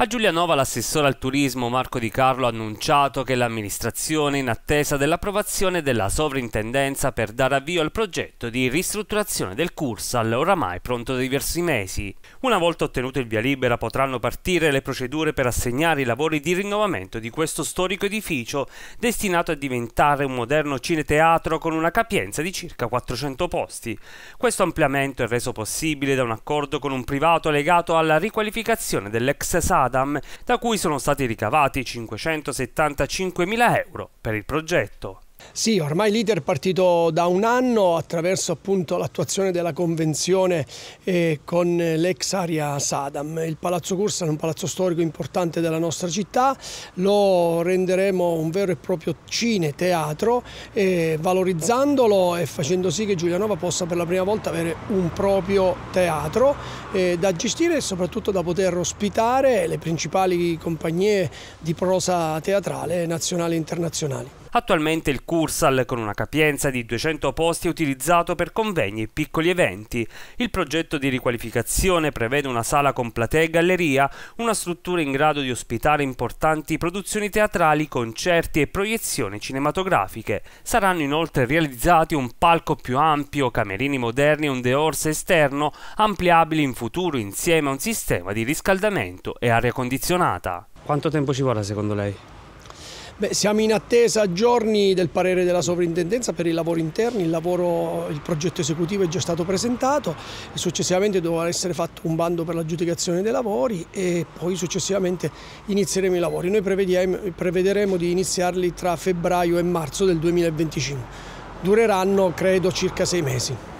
A Giulianova l'assessore al turismo Marco Di Carlo ha annunciato che l'amministrazione in attesa dell'approvazione della sovrintendenza per dare avvio al progetto di ristrutturazione del Cursal oramai pronto da diversi mesi. Una volta ottenuto il via libera potranno partire le procedure per assegnare i lavori di rinnovamento di questo storico edificio destinato a diventare un moderno cineteatro con una capienza di circa 400 posti. Questo ampliamento è reso possibile da un accordo con un privato legato alla riqualificazione dell'ex sala Adam, da cui sono stati ricavati 575.000 euro per il progetto. Sì, ormai l'iter è partito da un anno attraverso l'attuazione della convenzione eh, con l'ex area Sadam. Il Palazzo Corsa è un palazzo storico importante della nostra città, lo renderemo un vero e proprio cine, teatro, eh, valorizzandolo e facendo sì che Giulianova possa per la prima volta avere un proprio teatro eh, da gestire e soprattutto da poter ospitare le principali compagnie di prosa teatrale nazionali e internazionali. Attualmente il CU succursal con una capienza di 200 posti utilizzato per convegni e piccoli eventi. Il progetto di riqualificazione prevede una sala con platea e galleria, una struttura in grado di ospitare importanti produzioni teatrali, concerti e proiezioni cinematografiche. Saranno inoltre realizzati un palco più ampio, camerini moderni e un dehors esterno, ampliabili in futuro insieme a un sistema di riscaldamento e aria condizionata. Quanto tempo ci vorrà secondo lei? Beh, siamo in attesa a giorni del parere della sovrintendenza per i lavori interni, il, lavoro, il, progetto esecutivo è già stato presentato successivamente dovrà essere fatto un bando per l'aggiudicazione dei lavori e poi successivamente inizieremo i lavori. Noi prevederemo di iniziarli tra febbraio e marzo del 2025, dureranno credo circa sei mesi.